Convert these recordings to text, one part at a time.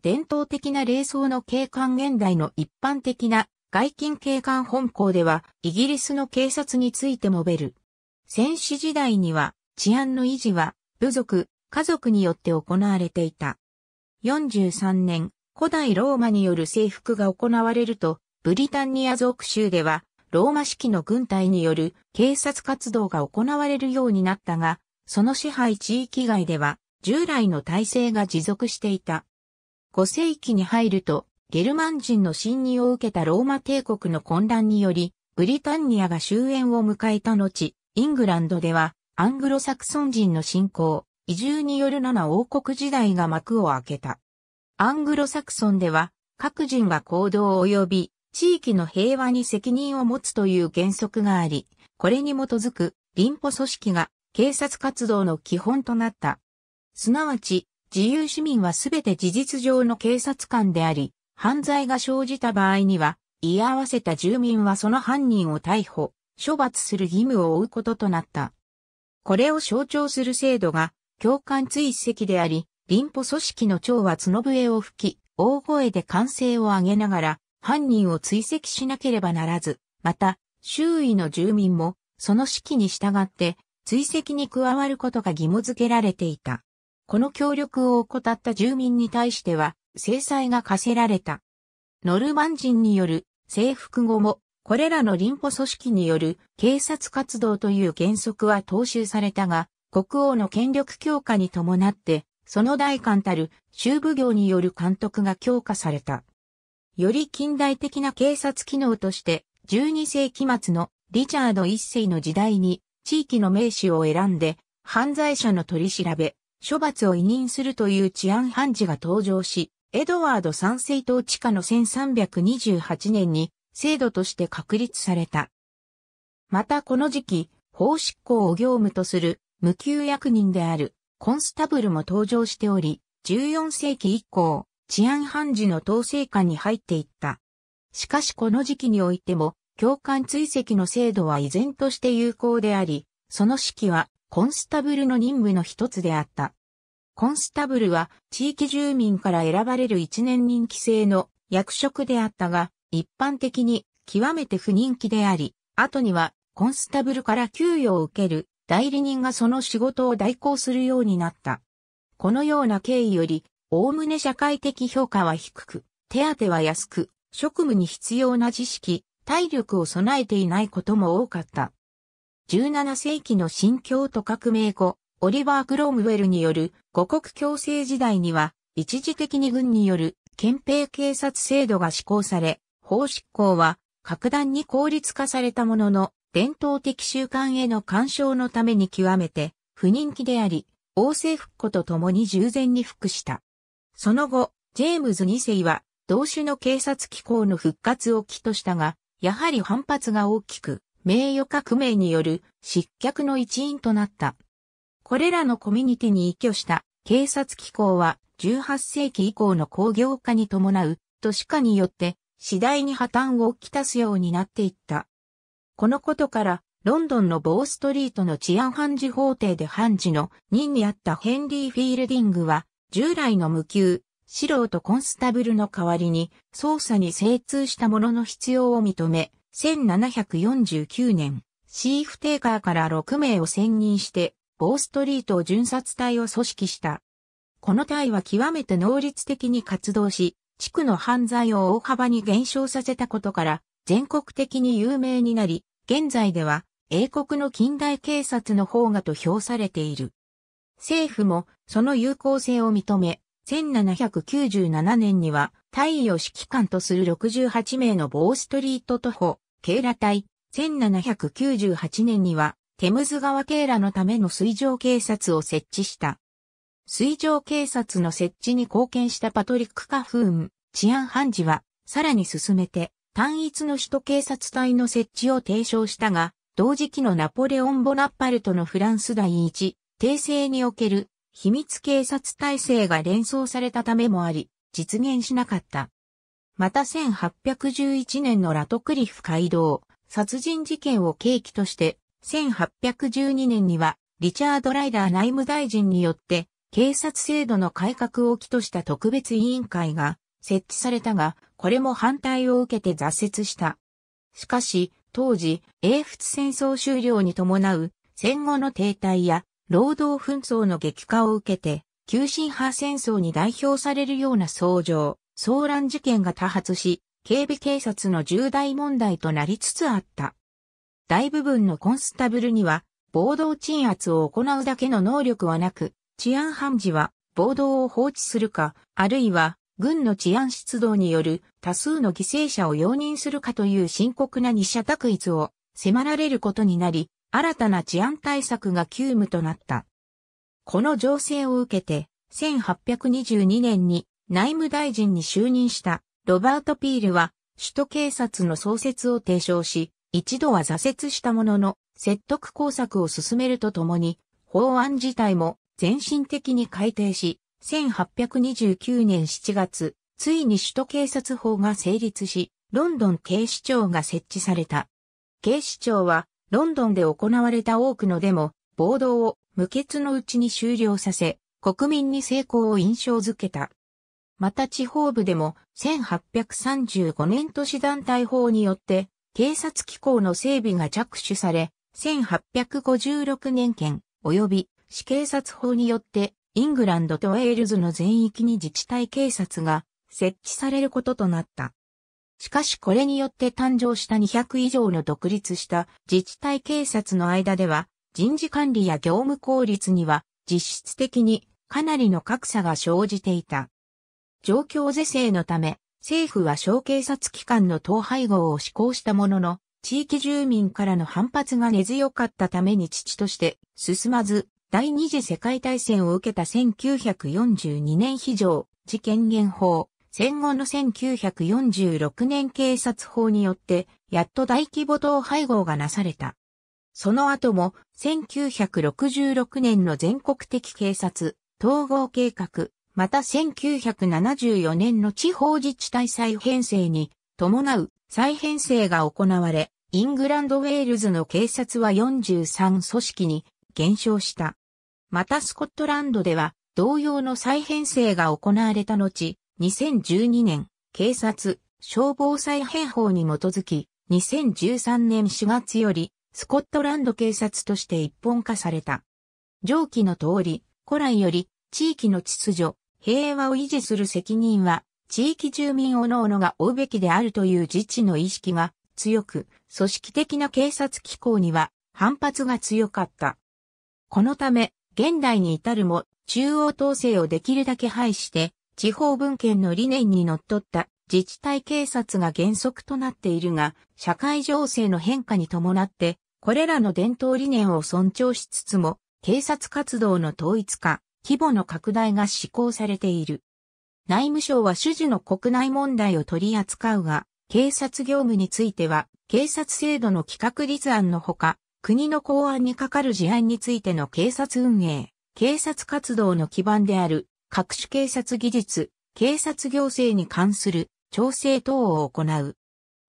伝統的な霊装の警官現代の一般的な外勤警官本校ではイギリスの警察について述べる。戦死時代には治安の維持は部族、家族によって行われていた。43年、古代ローマによる征服が行われると、ブリタンニア族州ではローマ式の軍隊による警察活動が行われるようになったが、その支配地域外では従来の体制が持続していた。5世紀に入ると、ゲルマン人の侵入を受けたローマ帝国の混乱により、ブリタンニアが終焉を迎えた後、イングランドでは、アングロサクソン人の侵攻、移住による7王国時代が幕を開けた。アングロサクソンでは、各人が行動及び、地域の平和に責任を持つという原則があり、これに基づく、林保組織が警察活動の基本となった。すなわち、自由市民はすべて事実上の警察官であり、犯罪が生じた場合には、居合わせた住民はその犯人を逮捕、処罰する義務を負うこととなった。これを象徴する制度が、教官追跡であり、林保組織の長は角笛を吹き、大声で歓声を上げながら、犯人を追跡しなければならず、また、周囲の住民も、その指揮に従って、追跡に加わることが義務付けられていた。この協力を怠った住民に対しては制裁が課せられた。ノルマン人による征服後も、これらのリンポ組織による警察活動という原則は踏襲されたが、国王の権力強化に伴って、その代官たる州奉行による監督が強化された。より近代的な警察機能として、12世紀末のリチャード一世の時代に地域の名手を選んで、犯罪者の取り調べ、処罰を委任するという治安判事が登場し、エドワード三世統治下の1328年に制度として確立された。またこの時期、法執行を業務とする無給役人であるコンスタブルも登場しており、14世紀以降、治安判事の統制下に入っていった。しかしこの時期においても、共感追跡の制度は依然として有効であり、その式はコンスタブルの任務の一つであった。コンスタブルは地域住民から選ばれる一年任期制の役職であったが、一般的に極めて不人気であり、後にはコンスタブルから給与を受ける代理人がその仕事を代行するようになった。このような経緯より、おおむね社会的評価は低く、手当は安く、職務に必要な知識、体力を備えていないことも多かった。17世紀の新教徒革命後、オリバー・クロームウェルによる五国共生時代には、一時的に軍による憲兵警察制度が施行され、法執行は格段に効率化されたものの、伝統的習慣への干渉のために極めて不人気であり、王政復古とともに従前に服した。その後、ジェームズ2世は同種の警察機構の復活を期としたが、やはり反発が大きく、名誉革命による失脚の一因となった。これらのコミュニティに依拠した警察機構は18世紀以降の工業化に伴う都市化によって次第に破綻をきたすようになっていった。このことからロンドンのボーストリートの治安判事法廷で判事の任にあったヘンリー・フィールディングは従来の無給、素人コンスタブルの代わりに捜査に精通した者の必要を認め、1749年、シーフテーカーから6名を選任して、ボーストリートを巡察隊を組織した。この隊は極めて能率的に活動し、地区の犯罪を大幅に減少させたことから、全国的に有名になり、現在では英国の近代警察の方がと評されている。政府もその有効性を認め、1797年には、隊を指揮官とする68名のボーストリート徒歩、ケーラ隊、1798年には、テムズ川ケーラのための水上警察を設置した。水上警察の設置に貢献したパトリック・カフーン、治安判事は、さらに進めて、単一の首都警察隊の設置を提唱したが、同時期のナポレオン・ボナッパルトのフランス第一、帝政における秘密警察体制が連想されたためもあり、実現しなかった。また1811年のラトクリフ街道、殺人事件を契機として、1812年には、リチャード・ライダー内務大臣によって、警察制度の改革を起とした特別委員会が設置されたが、これも反対を受けて挫折した。しかし、当時、英仏戦争終了に伴う戦後の停滞や労働紛争の激化を受けて、急進派戦争に代表されるような創場、騒乱事件が多発し、警備警察の重大問題となりつつあった。大部分のコンスタブルには、暴動鎮圧を行うだけの能力はなく、治安判事は暴動を放置するか、あるいは軍の治安出動による多数の犠牲者を容認するかという深刻な二者択一を迫られることになり、新たな治安対策が急務となった。この情勢を受けて、1822年に内務大臣に就任したロバート・ピールは首都警察の創設を提唱し、一度は挫折したものの説得工作を進めるとともに、法案自体も全身的に改定し、1829年7月、ついに首都警察法が成立し、ロンドン警視庁が設置された。警視庁は、ロンドンで行われた多くのデモ、暴動を無欠のうちに終了させ、国民に成功を印象づけた。また地方部でも1835年都市団体法によって警察機構の整備が着手され、1856年県及び市警察法によってイングランドとウェールズの全域に自治体警察が設置されることとなった。しかしこれによって誕生した200以上の独立した自治体警察の間では人事管理や業務効率には実質的にかなりの格差が生じていた。状況是正のため、政府は小警察機関の統廃合を施行したものの、地域住民からの反発が根強かったために父として進まず、第二次世界大戦を受けた1942年非常、事件現法、戦後の1946年警察法によって、やっと大規模統廃合がなされた。その後も、1966年の全国的警察、統合計画、また1974年の地方自治体再編成に伴う再編成が行われ、イングランド・ウェールズの警察は43組織に減少した。またスコットランドでは同様の再編成が行われた後、2012年、警察、消防再編法に基づき、2013年4月より、スコットランド警察として一本化された。上記の通り、古来より、地域の秩序、平和を維持する責任は、地域住民おのおのが負うべきであるという自治の意識が強く、組織的な警察機構には反発が強かった。このため、現代に至るも中央統制をできるだけ排して、地方分権の理念に則っった自治体警察が原則となっているが、社会情勢の変化に伴って、これらの伝統理念を尊重しつつも、警察活動の統一化、規模の拡大が施行されている。内務省は主事の国内問題を取り扱うが、警察業務については、警察制度の企画立案のほか、国の公安に係る事案についての警察運営、警察活動の基盤である各種警察技術、警察行政に関する調整等を行う。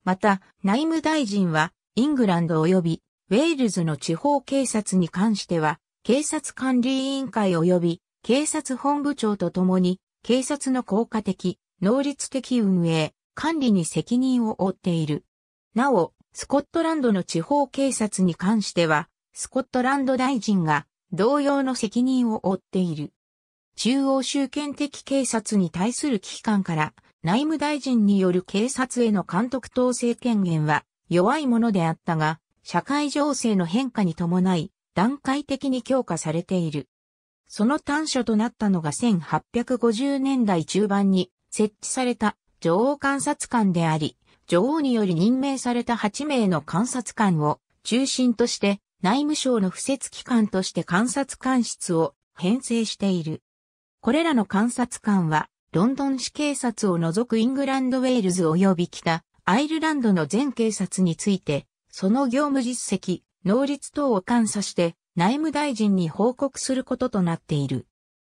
また、内務大臣は、イングランド及びウェールズの地方警察に関しては、警察管理委員会及び警察本部長と共に、警察の効果的、能率的運営、管理に責任を負っている。なお、スコットランドの地方警察に関しては、スコットランド大臣が同様の責任を負っている。中央集権的警察に対する危機感から、内務大臣による警察への監督統制権限は弱いものであったが、社会情勢の変化に伴い、段階的に強化されている。その端緒となったのが1850年代中盤に設置された女王観察官であり、女王により任命された8名の観察官を中心として内務省の不設機関として観察官室を編成している。これらの観察官はロンドン市警察を除くイングランド・ウェールズ及び北アイルランドの全警察について、その業務実績、能率等を監査して、内務大臣に報告することとなっている。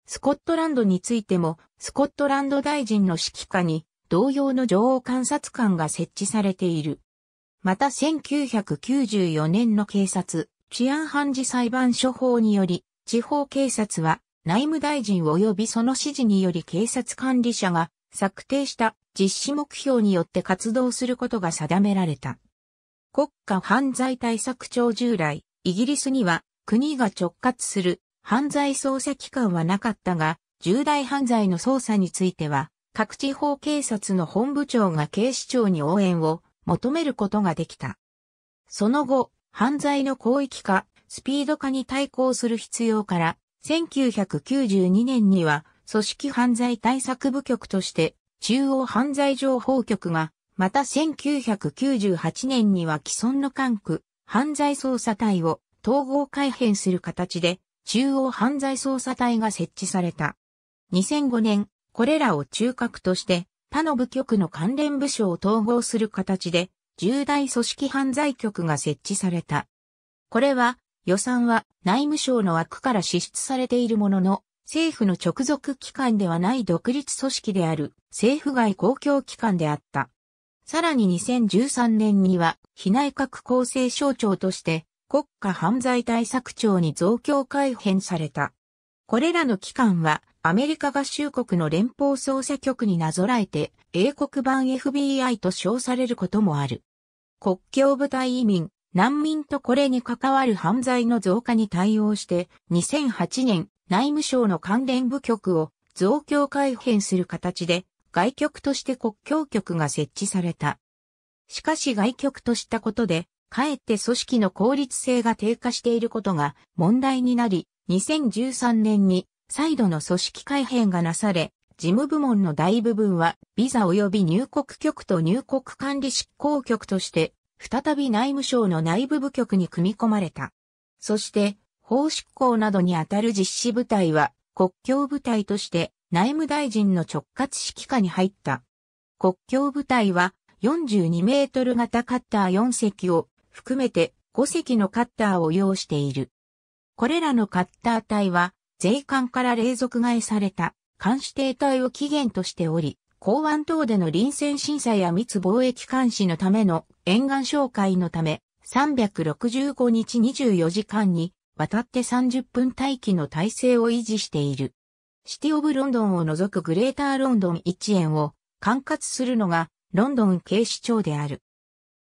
スコットランドについても、スコットランド大臣の指揮下に、同様の女王観察官が設置されている。また1994年の警察、治安判事裁判所法により、地方警察は内務大臣及びその指示により警察管理者が策定した実施目標によって活動することが定められた。国家犯罪対策庁従来、イギリスには国が直轄する犯罪捜査機関はなかったが、重大犯罪の捜査については、各地方警察の本部長が警視庁に応援を求めることができた。その後、犯罪の広域化、スピード化に対抗する必要から、1992年には組織犯罪対策部局として中央犯罪情報局が、また1998年には既存の管区犯罪捜査隊を統合改変する形で中央犯罪捜査隊が設置された。2005年、これらを中核として他の部局の関連部署を統合する形で重大組織犯罪局が設置された。これは予算は内務省の枠から支出されているものの政府の直属機関ではない独立組織である政府外公共機関であった。さらに2013年には非内閣構成省庁として国家犯罪対策庁に増強改編された。これらの機関はアメリカ合衆国の連邦捜査局になぞらえて英国版 FBI と称されることもある。国境部隊移民、難民とこれに関わる犯罪の増加に対応して2008年内務省の関連部局を増強改編する形で外局として国境局が設置された。しかし外局としたことでかえって組織の効率性が低下していることが問題になり、2013年に再度の組織改変がなされ、事務部門の大部分はビザ及び入国局と入国管理執行局として、再び内務省の内部部局に組み込まれた。そして、法執行などにあたる実施部隊は国境部隊として内務大臣の直轄指揮下に入った。国境部隊は42メートル型カッター4隻を含めて5隻のカッターを要している。これらのカッター隊は、税関から隷属替えされた監視艇隊を起源としており、港湾等での臨戦審査や密貿易監視のための沿岸紹介のため、365日24時間に渡って30分待機の体制を維持している。シティオブロンドンを除くグレーターロンドン1円を管轄するのがロンドン警視庁である。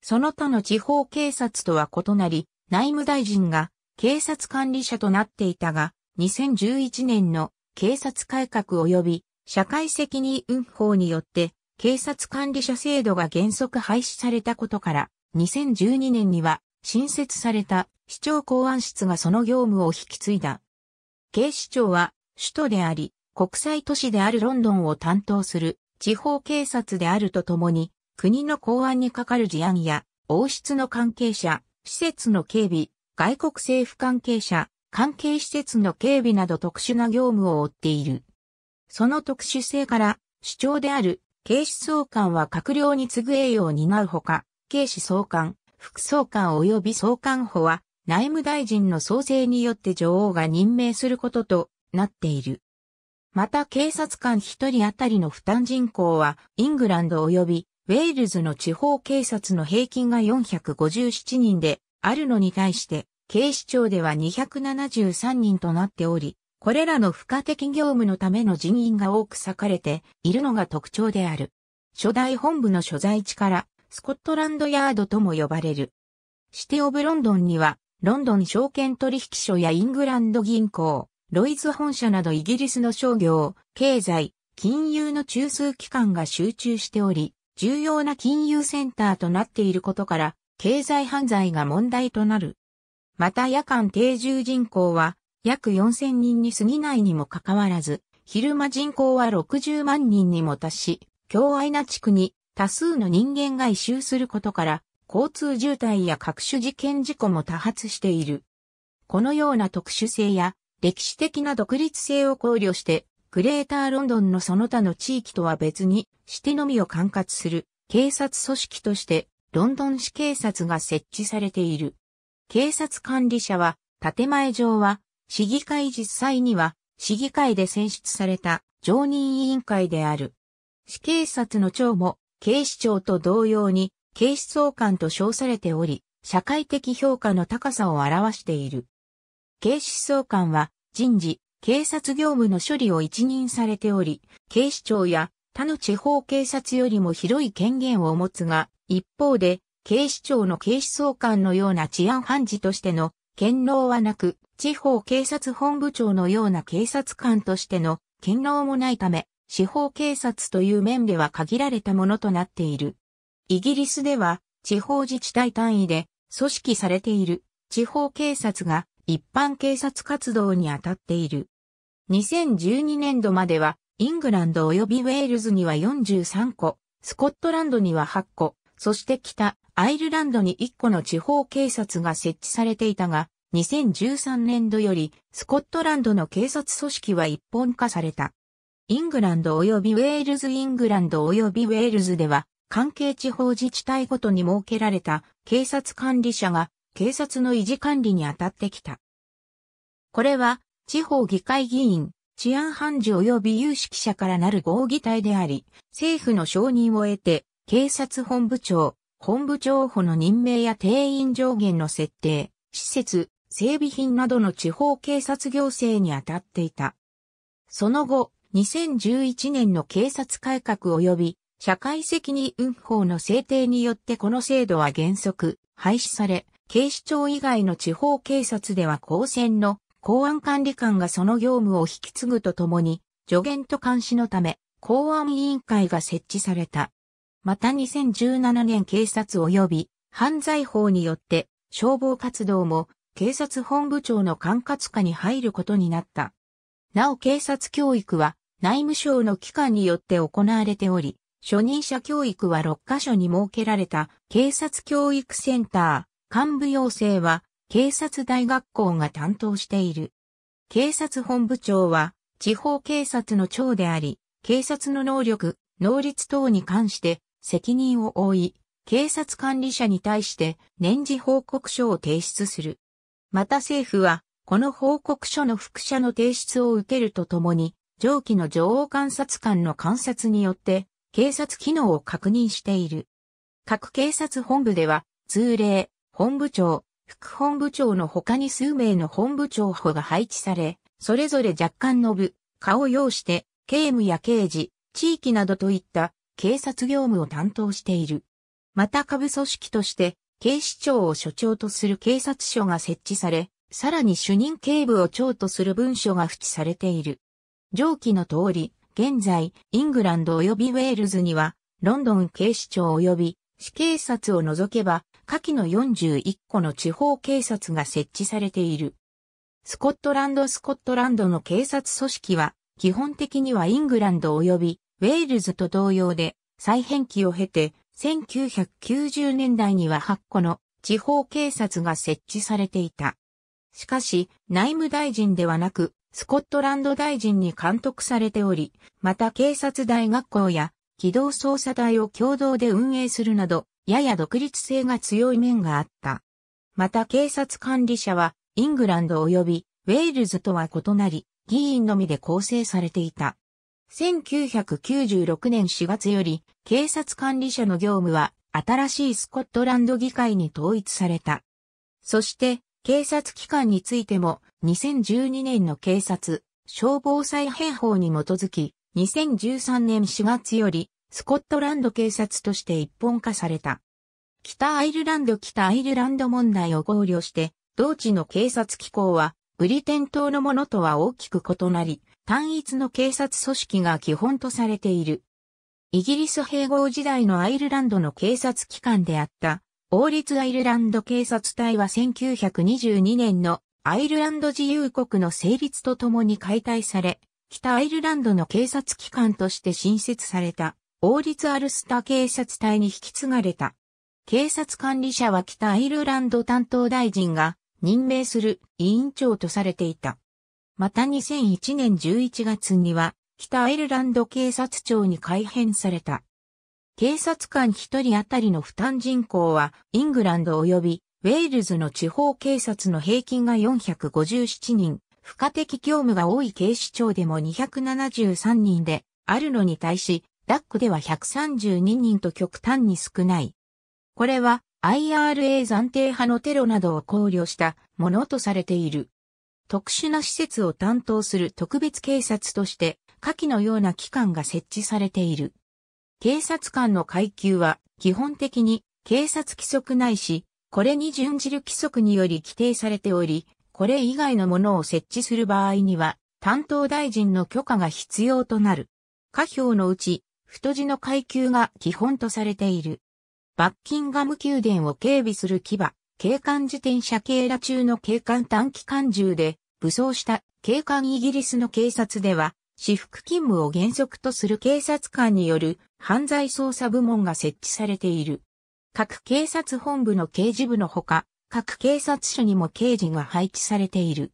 その他の地方警察とは異なり、内務大臣が警察管理者となっていたが、2011年の警察改革及び社会責任運法によって警察管理者制度が原則廃止されたことから、2012年には新設された市長公安室がその業務を引き継いだ。警視庁は首都であり、国際都市であるロンドンを担当する地方警察であるとともに、国の公安に係る事案や、王室の関係者、施設の警備、外国政府関係者、関係施設の警備など特殊な業務を負っている。その特殊性から、主張である警視総監は閣僚に次ぐ栄誉を担うほか、警視総監、副総監及び総監補は、内務大臣の創生によって女王が任命することとなっている。また警察官一人当たりの負担人口は、イングランド及びウェールズの地方警察の平均が457人であるのに対して、警視庁では273人となっており、これらの付加的業務のための人員が多く割かれているのが特徴である。初代本部の所在地から、スコットランドヤードとも呼ばれる。シティオブロンドンには、ロンドン証券取引所やイングランド銀行、ロイズ本社などイギリスの商業、経済、金融の中枢機関が集中しており、重要な金融センターとなっていることから、経済犯罪が問題となる。また夜間定住人口は約4000人に過ぎないにもかかわらず、昼間人口は60万人にも達し、強愛な地区に多数の人間が移住することから、交通渋滞や各種事件事故も多発している。このような特殊性や歴史的な独立性を考慮して、グレーターロンドンのその他の地域とは別に、してのみを管轄する警察組織として、ロンドン市警察が設置されている。警察管理者は、建前上は、市議会実際には、市議会で選出された常任委員会である。市警察の長も、警視庁と同様に、警視総監と称されており、社会的評価の高さを表している。警視総監は、人事、警察業務の処理を一任されており、警視庁や他の地方警察よりも広い権限を持つが、一方で、警視庁の警視総監のような治安判事としての権能はなく、地方警察本部長のような警察官としての権能もないため、司法警察という面では限られたものとなっている。イギリスでは、地方自治体単位で組織されている地方警察が一般警察活動に当たっている。2012年度までは、イングランド及びウェールズには43個、スコットランドには8個、そして北、アイルランドに1個の地方警察が設置されていたが、2013年度より、スコットランドの警察組織は一本化された。イングランド及びウェールズイングランド及びウェールズでは、関係地方自治体ごとに設けられた警察管理者が警察の維持管理に当たってきた。これは、地方議会議員、治安判事及び有識者からなる合議体であり、政府の承認を得て、警察本部長、本部長補の任命や定員上限の設定、施設、整備品などの地方警察行政に当たっていた。その後、2011年の警察改革及び社会責任運法の制定によってこの制度は原則廃止され、警視庁以外の地方警察では公選の公安管理官がその業務を引き継ぐとともに、助言と監視のため、公安委員会が設置された。また2017年警察及び犯罪法によって消防活動も警察本部長の管轄下に入ることになった。なお警察教育は内務省の機関によって行われており、初任者教育は6カ所に設けられた警察教育センター。幹部要請は警察大学校が担当している。警察本部長は地方警察の長であり、警察の能力、能率等に関して責任を負い、警察管理者に対して年次報告書を提出する。また政府は、この報告書の副社の提出を受けるとともに、上記の女王監察官の観察によって、警察機能を確認している。各警察本部では、通例、本部長、副本部長の他に数名の本部長補が配置され、それぞれ若干の部、課を要して、刑務や刑事、地域などといった警察業務を担当している。また下部組織として、警視庁を所長とする警察署が設置され、さらに主任警部を長とする文書が付置されている。上記の通り、現在、イングランド及びウェールズには、ロンドン警視庁及び市警察を除けば、下記の41個の地方警察が設置されている。スコットランドスコットランドの警察組織は、基本的にはイングランド及びウェールズと同様で、再編期を経て、1990年代には8個の地方警察が設置されていた。しかし、内務大臣ではなく、スコットランド大臣に監督されており、また警察大学校や機動捜査隊を共同で運営するなど、やや独立性が強い面があった。また警察管理者は、イングランド及びウェールズとは異なり、議員のみで構成されていた。1996年4月より、警察管理者の業務は、新しいスコットランド議会に統一された。そして、警察機関についても、2012年の警察、消防再編法に基づき、2013年4月より、スコットランド警察として一本化された。北アイルランド北アイルランド問題を考慮して、同地の警察機構は、ブリテン島のものとは大きく異なり、単一の警察組織が基本とされている。イギリス併合時代のアイルランドの警察機関であった、王立アイルランド警察隊は1922年のアイルランド自由国の成立とともに解体され、北アイルランドの警察機関として新設された。王立アルスタ警察隊に引き継がれた。警察管理者は北アイルランド担当大臣が任命する委員長とされていた。また2001年11月には北アイルランド警察庁に改編された。警察官1人当たりの負担人口はイングランド及びウェールズの地方警察の平均が457人、不可的業務が多い警視庁でも273人であるのに対しダックでは132人と極端に少ない。これは IRA 暫定派のテロなどを考慮したものとされている。特殊な施設を担当する特別警察として、下記のような機関が設置されている。警察官の階級は基本的に警察規則ないし、これに準じる規則により規定されており、これ以外のものを設置する場合には、担当大臣の許可が必要となる。下表のうち、太字の階級が基本とされている。バッキンガム宮殿を警備する騎馬、警官自転車警ら中の警官短期間銃で武装した警官イギリスの警察では、私服勤務を原則とする警察官による犯罪捜査部門が設置されている。各警察本部の刑事部のほか、各警察署にも刑事が配置されている。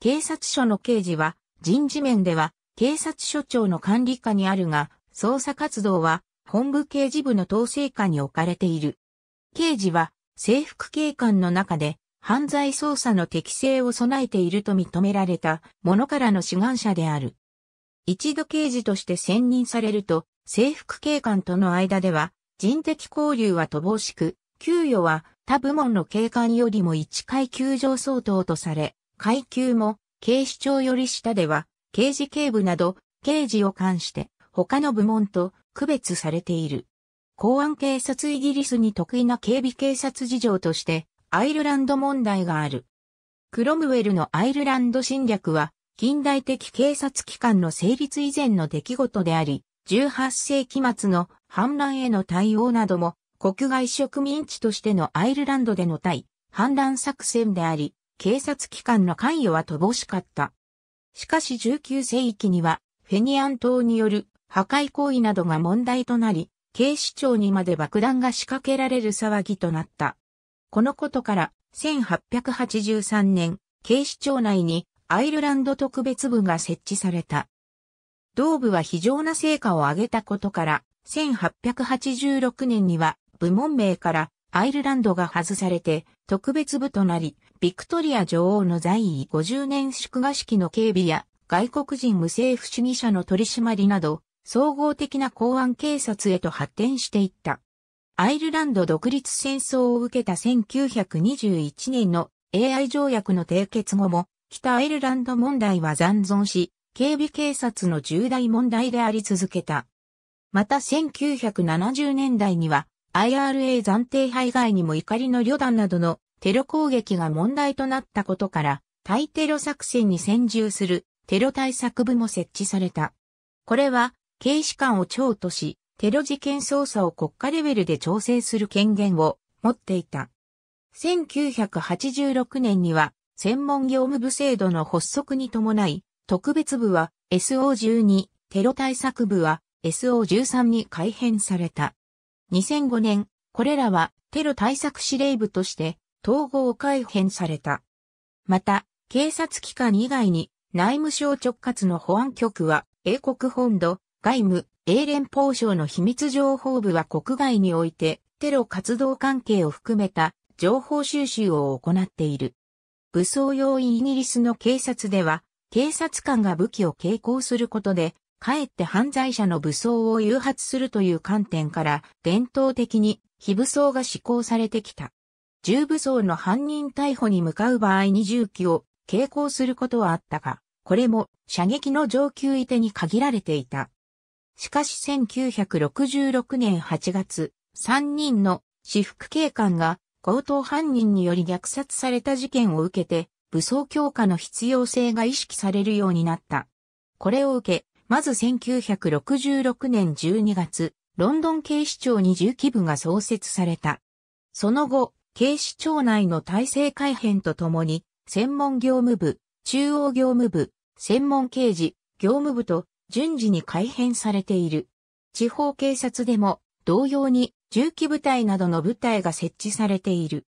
警察署の刑事は、人事面では、警察署長の管理下にあるが、捜査活動は本部刑事部の統制下に置かれている。刑事は制服警官の中で犯罪捜査の適性を備えていると認められた者からの志願者である。一度刑事として選任されると、制服警官との間では人的交流は乏しく、給与は他部門の警官よりも1階級上相当とされ、階級も警視庁より下では刑事警部など刑事を関して他の部門と区別されている。公安警察イギリスに得意な警備警察事情としてアイルランド問題がある。クロムウェルのアイルランド侵略は近代的警察機関の成立以前の出来事であり、18世紀末の反乱への対応なども国外植民地としてのアイルランドでの対反乱作戦であり、警察機関の関与は乏しかった。しかし19世紀にはフェニアン島による破壊行為などが問題となり、警視庁にまで爆弾が仕掛けられる騒ぎとなった。このことから、1883年、警視庁内にアイルランド特別部が設置された。同部は非常な成果を上げたことから、1886年には部門名からアイルランドが外されて特別部となり、ビクトリア女王の在位50年祝賀式の警備や外国人無政府主義者の取り締まりなど総合的な公安警察へと発展していった。アイルランド独立戦争を受けた1921年の AI 条約の締結後も、北アイルランド問題は残存し、警備警察の重大問題であり続けた。また1970年代には IRA 暫定派以外にも怒りの旅団などのテロ攻撃が問題となったことから、対テロ作戦に専従するテロ対策部も設置された。これは警視官を長とし、テロ事件捜査を国家レベルで調整する権限を持っていた。1986年には、専門業務部制度の発足に伴い、特別部は SO12、テロ対策部は SO13 に改編された。2005年、これらはテロ対策司令部として統合改編された。また、警察機関以外に内務省直轄の保安局は英国本土、外務、英連邦省の秘密情報部は国外において、テロ活動関係を含めた情報収集を行っている。武装用イギリスの警察では、警察官が武器を携行することで、かえって犯罪者の武装を誘発するという観点から、伝統的に非武装が施行されてきた。重武装の犯人逮捕に向かう場合に銃器を携行することはあったが、これも射撃の上級い手に限られていた。しかし1966年8月、3人の私服警官が強盗犯人により虐殺された事件を受けて、武装強化の必要性が意識されるようになった。これを受け、まず1966年12月、ロンドン警視庁に重機部が創設された。その後、警視庁内の体制改変とともに、専門業務部、中央業務部、専門刑事、業務部と順次に改編されている。地方警察でも同様に銃器部隊などの部隊が設置されている。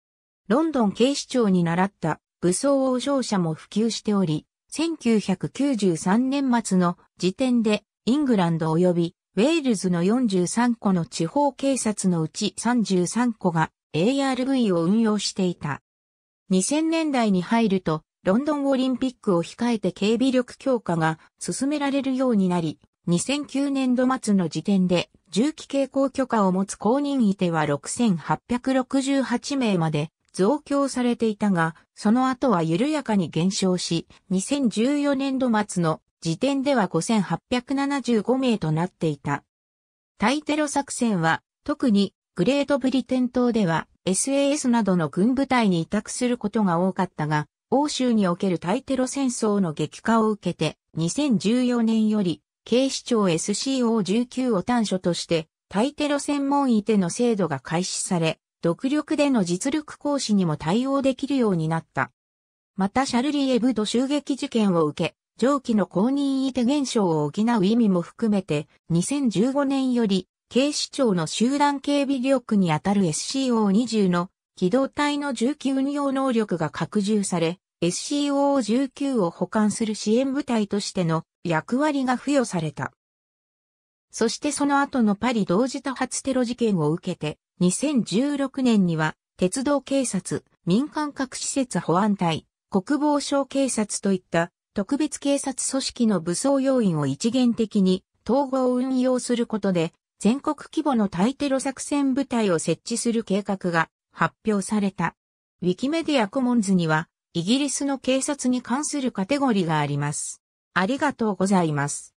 ロンドン警視庁に習った武装応召者も普及しており、1993年末の時点でイングランド及びウェールズの43個の地方警察のうち33個が ARV を運用していた。2000年代に入るとロンドンオリンピックを控えて警備力強化が進められるようになり、2009年度末の時点で銃器携行許可を持つ公認医手は6868名まで増強されていたが、その後は緩やかに減少し、2014年度末の時点では5875名となっていた。対テロ作戦は、特にグレートブリテン島では SAS などの軍部隊に委託することが多かったが、欧州における対テロ戦争の激化を受けて、2014年より、警視庁 SCO19 を端緒として、対テロ専門医手の制度が開始され、独力での実力行使にも対応できるようになった。またシャルリエブド襲撃事件を受け、上記の公認い手現象を補う意味も含めて、2015年より、警視庁の集団警備力にあたる SCO20 の機動隊の重機運用能力が拡充され、SCO-19 を補完する支援部隊としての役割が付与された。そしてその後のパリ同時多発テロ事件を受けて、2016年には、鉄道警察、民間各施設保安隊、国防省警察といった特別警察組織の武装要員を一元的に統合運用することで、全国規模の対テロ作戦部隊を設置する計画が発表された。ウィキメディアコモンズには、イギリスの警察に関するカテゴリーがあります。ありがとうございます。